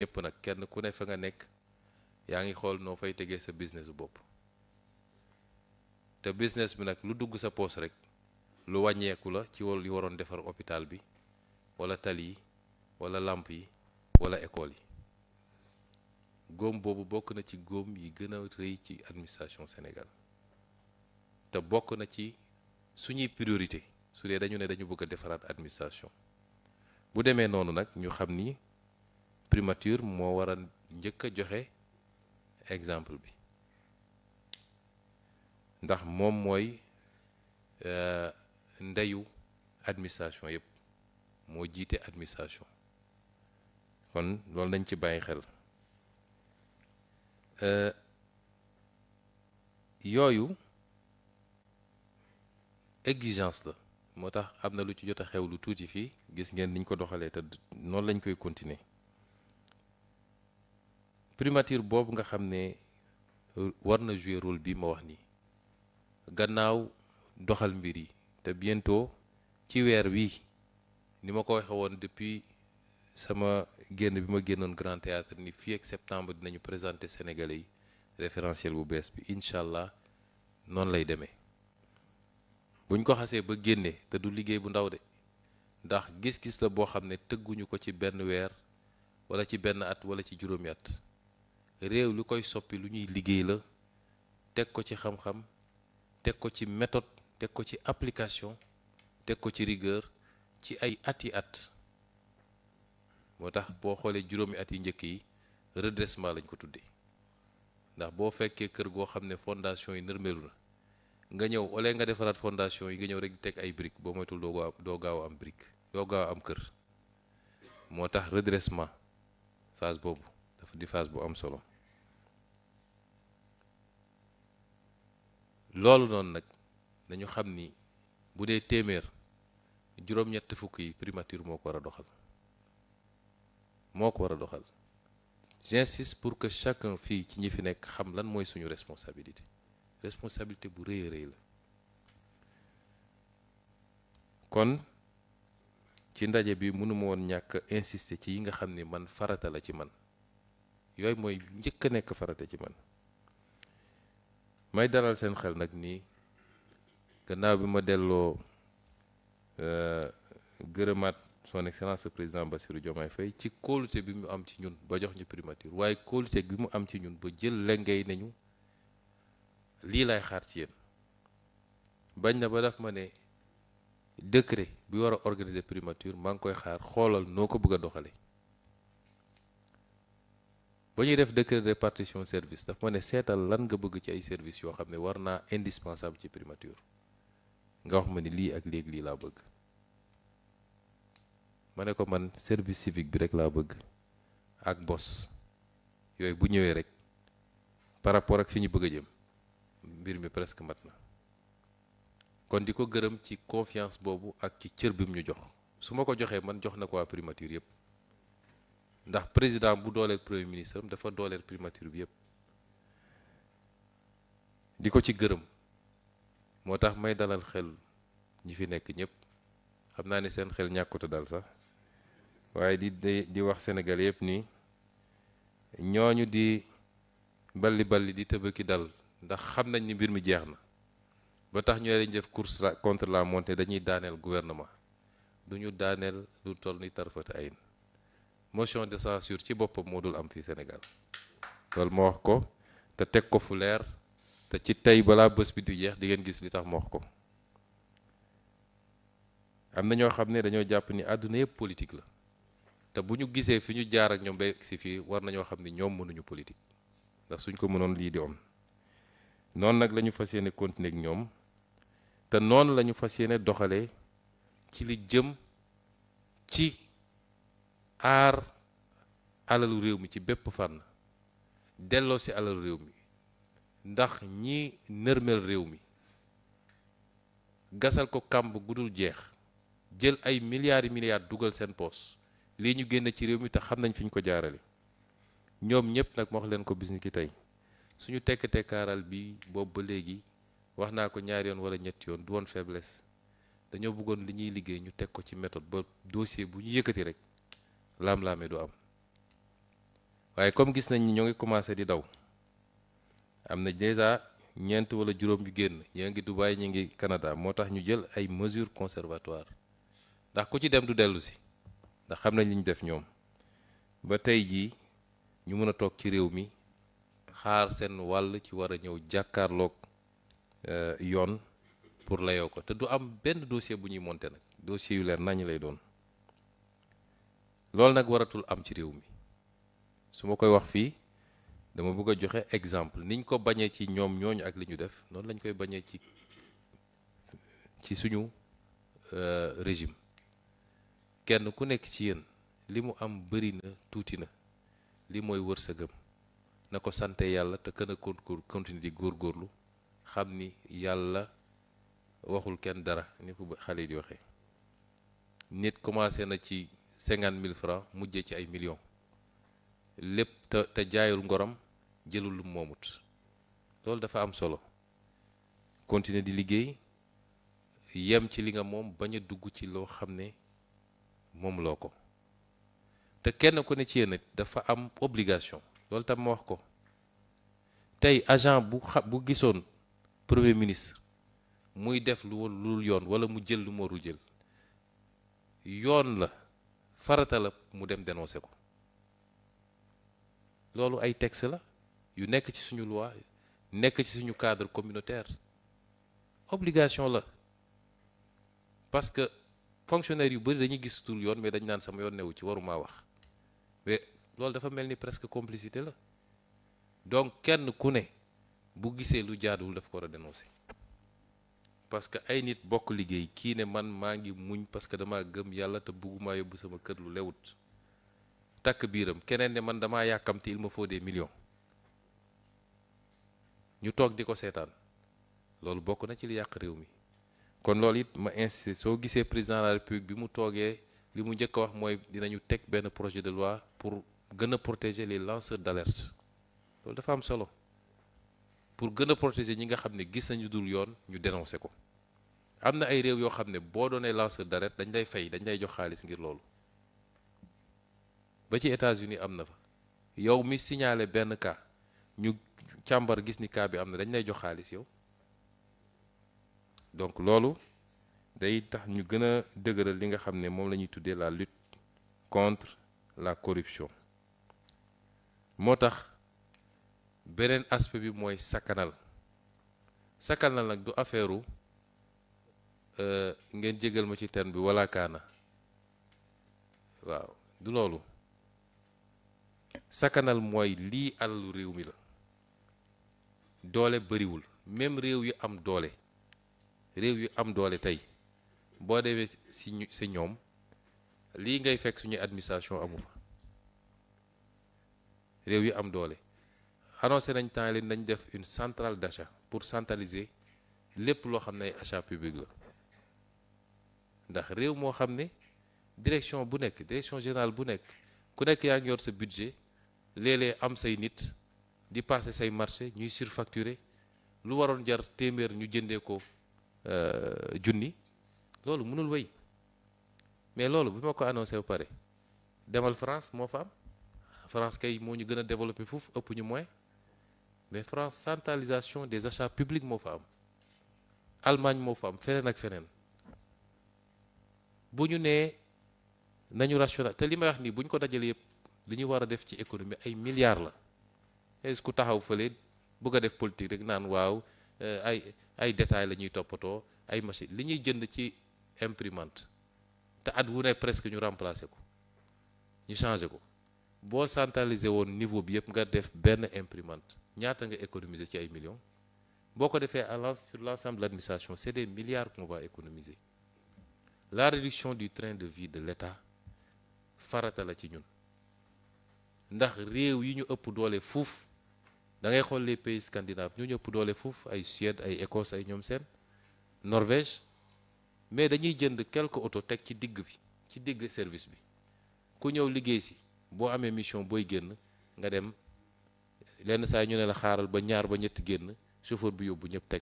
ñëpp nag kenn ku ne fa nga nekk yaa ngi xool fay tegee sa business bu bopp te business bi nag lu dugg sa poos rek lu wàññeeku la ci wol li waroon defar hôpital bi wala tali yi wala lampe yi wala école yi góom boobu bokk na ci góom yi gën a rëy ci administration Sénégal te bokk na ci suñuy priorité su dee dañu ne dañu bëgg a administration bu demee noonu nag ñu xam primature mo wara ñëk joxé exemple bi ndax mom moy euh ndeyu administration yépp mo jité administration kon lool nañ ci bàyyi xel euh yooyu exigence la motax amna lu ci jotta xewlu touti fi gis ngeen niñ ko doxalee te non lañ koy continuer primature boobu nga xam ne war na jouer rôle bi ma wax ni gannaaw doxal mbir yi te bientôt ci weer wi ni ko waxe depuis sama génn bi ma Grand Théâtre ni fii ak septembre dinañu présenter Sénégalais référentiel bu bees bi incha lay demee buñ ko xasee ba génne te du liggéey bu ndaw de ndax gis-gis la boo xam ne tëgguñu ko ci wala ci at wala ci réew lu koy soppi lu ñuy liggéey la teg ko ci xam-xam teg ko ci méthode teg ko ci application teg ko ci rigueur ci ay at yi at moo tax boo xoolee juróomi at yi njëkk yi redressement lañ ko tuddee ndax boo fekkee kër goo xam ne fondation yi nërmeelu na nga ñëw ole nga defaraat fondation yi nga ñëw rek teg ay briques boo moytul doo gaaw doo gaaw am brique doo gaaw am kër moo tax redressement phase boobu dafa di phase bu am solo loolu noonu nag dañu xam ni bu dee téeméer juróom-ñett fukk yi primature moo ko war a doxal moo ko war doxal j'insiste pour que chacun fii ci ñi fi nekk xam lan mooy suñu responsabilité responsabilité bu rëy kon ci ndaje bi mënuma woon ñàkk insister ci yi nga xam man farata la ci man yooyu mooy njëkk a nekk farate ci man may daral seen xel nag nii gannaaw bi ma delloo euh, gërëmaat son excellence le président Bassirou Diomaye Faye ci kóolute bi mu am ci ñun ba jox ñu primature waaye kóolute bi mu am ci ñun ba jël lengay nañu lii laay xaar ci yéen bañ na ba daf ma ne décret bi war a organiser primature maa ngi koy xaar xoolal noo ko bëgg a doxale bañuy def décret de répartition service daf ma ne sétal lan nga bëgg ci ay service yo xamné ne indispensable ci primature nga wax ma ni li ak léegi li la bëgg mané ko man service civique bi rek la bëgg ak bos yoy bu ñëwé rek par rapport ak fiñu bëgg jëm mbir mi presque matna kon diko gëreum ci confiance bobu ak ci cër bi mu ñu jox suma ko joxé man jox na ko primature yépp ndax président bu dooleel premier ministre am dafa dooleel primature bi yëpp di ko ci gërëm moo tax may dalal xel ñi fi nekk ñëpp xam naa ne seen xel ñàkkuta dal sax waaye di di wax Sénégal yëpp nii ñooñu di balli balli di tëbëki dal ndax xam nañ ni mbir mi jeex na ba tax ñoo leen def course contre la montée dañuy daaneel gouvernement duñu daaneel lu toll ni tarfata ayin motion de censure ci boppam moo dul am fii Sénégal loolu ma wax ko te teg ko fu leer te ci tey balaa bés bi di jeex di ngeen gis li tax ma wax ko am na ñoo xam ne dañoo jàpp ni àdduna yëpp politique la te bu ñu gisee fi ñu jaar ak ñoom ba si fii war na ñoo xam ni ñoom mënuñu politique ndax suñ ko mënoon lii di om noonu nag lañu fas yéene continuer ñoom te noonu la ñu fas yéene doxale ci li jëm ci. aar alalu réew mi ci bépp fànn delloo si alalu réew mi ndax ñi nërmel réew mi gasal ko kàmb dul jeex jël ay milliards yi dugal seen poos lii ñu génn ci réew mi te xam nañ fi ñu ko jaarale ñoom ñëpp nag ma wax leen ko bis ki tey suñu tekk kaaral bi boobu ba léegi wax naa ko ñaari yoon wala ñetti yoon du woon faiblesse dañoo bëggoon li ñuy liggéey ñu teg ko ci méthode ba dossier bu ñu yëkkati rek laam-laame du am waaye comme gis nañ ni ñoo ngi commencé di daw am na déjà ñeent wala juróom yu génn ñi ngi Dubaï ñu ngi Canada moo tax ñu jël ay mesures conservatoires ndax ku ci dem du dellu si ndax xam nañ li ñu def ñoom ba tey jii ñu mën a toog ci réew mi xaar seen wàll ci war a ñëw jàkkaarloog euh, yoon pour layoo ko te du am benn dossier bu ñuy monte nag dossier yu leer nañ lay doon. loolu nag waratul am ci réew mi su ma koy wax fii dama bëgg a joxe exemple niñ ko bañee ci ñoom ñooñu ak li ñu def noonu lañ koy bañee ci ci suñu euh, régime kenn ku nekk ci yéen li mu am bëri na tuuti na li mooy wër wërsëgam na ko sante yàlla te kën a continue di góorgóorlu xam ni yàlla waxul kenn dara ni ko xale di waxe nit commencé na ci cinquante mille francs mujjee ci ay millions lépp te te jaayul ngorom jëlul lu moomut loolu dafa am solo continuer di liggéey yem ci li nga moom bañ a dugg ci loo xam ne moom loo ko te kenn ku ne ci yéen dafa am obligation loolu tam ma wax ko tey agent bu xa bu gisoon premier ministre muy def lu lul yoon wala mu jël lu mu warul jël yoon la farata la mu dem dénoncé ko loolu ay texte la yu nekk ci suñu loi nekk ci suñu cadre communautaire obligation la parce que fonctionnaire yu bëri dañuy gisatul yoon mais dañ naan sama yoon newu ci warumaa wax mais loolu dafa mel ni presque complicité la donc kenn ku ne bu gisee lu jaaduwul daf ko war a parce que ay nit bokk liggéey kii ne man maa ngi muñ parce que dama gëm yàlla te bëgguma yóbbu sama kër lu lewut takk biiram keneen ne man damaa yàkkamti il me faut des millions ñu toog di ko seetaan loolu bokk na ci li yàq réew mi kon loolu it ma insisté soo gisee président de la république bi mu toogee li mu njëkk a wax mooy dinañu teg benn projet de loi pour gën protéger les lanceurs d'alerte loolu dafa am solo pour gën a protéger ñi nga xam ne gis nañu dul yoon ñu dénoncé ko am na ay réew yoo xam ne boo doonee lanceur d'alerte dañ lay fay dañ lay jox xaalis ngir loolu ba ci États-Unis am na fa yow mi signalé benn kaa ñu càmbar gis ni kaa bi am na dañ lay jox xaalis yow donc loolu day tax ñu gën a dëgëral li nga xam ne moom la ñuy tuddee la lutte contre la corruption moo tax beneen aspe bi mooy sakkanal sakkanal nag du affaire euh, ngeen jégal ma ci ten bi wala kaana waaw du loolu sakkanal mooy lii alalu réew mi la doole bariwul même réew yu am doole réew yu am doole tey boo demee si si ñoom lii ngay fekk suñuy administration amu fa réew yu am doole annoncé nañ temps leen nañ def une centrale d'achat pour centraliser lépp lo xamné achat public la ndax réew mo xamné direction bu nek direction générale bu nek ku nek ya ngi yor sa budget lélé am say nit di passer say marché ñuy surfacturer lu waron jar téeméer ñu jëndé ko euh, junni lolu mënul wéy mais lolu bu mako ko annoncé ba demal France mo fa France kay mo ñu gëna développer développé ëpp ñu moins mais France centralisation des achats publics moo Allemagne moo fa feneen ak feneen bu ñu nañu rationnel té limay wax ni buñ ko dajale yépp li ñu war def ci économie ay milliards la est-ce que taxaw feulé bëgg a def politique rek naan waw euh, ay ay détails lañuy topato ay machines li ñuy jënd ci imprimante té at wu né presque ñu remplacer ko ñu changer ko bo centraliser won niveau bi yépp nga def ben imprimante ñaata nga économiser ci millions sur l'ensemble de l'administration, c'est des milliards qu'on va économiser la réduction du train de vie de l'État farata la ci ñun ndax yi ñu ëpp les pays scandinaves ñu Suède Écosse Norvège mais dañuy jënd quelques auto teg ci bi ci service bi ku liggéey si mission lenn saa ñu ne la xaaral ba ñaar ba ñetti génn chauffeur bi yóbbu ñëpp teg